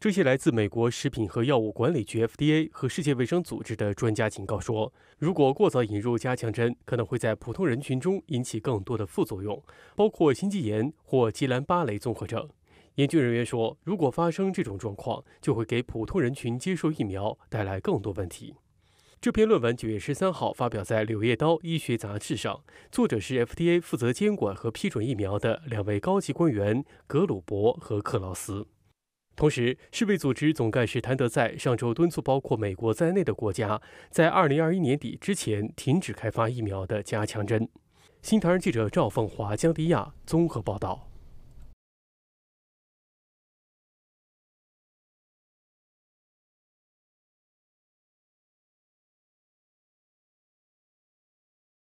这些来自美国食品和药物管理局 （FDA） 和世界卫生组织的专家警告说，如果过早引入加强针，可能会在普通人群中引起更多的副作用，包括心肌炎或吉兰巴雷综合征。研究人员说，如果发生这种状况，就会给普通人群接受疫苗带来更多问题。这篇论文九月十三号发表在《柳叶刀·医学杂志》上，作者是 FDA 负责监管和批准疫苗的两位高级官员格鲁伯和克劳斯。同时，世卫组织总干事谭德塞上周敦促包括美国在内的国家，在2021年底之前停止开发疫苗的加强针。新唐人记者赵凤华、江迪亚综合报道。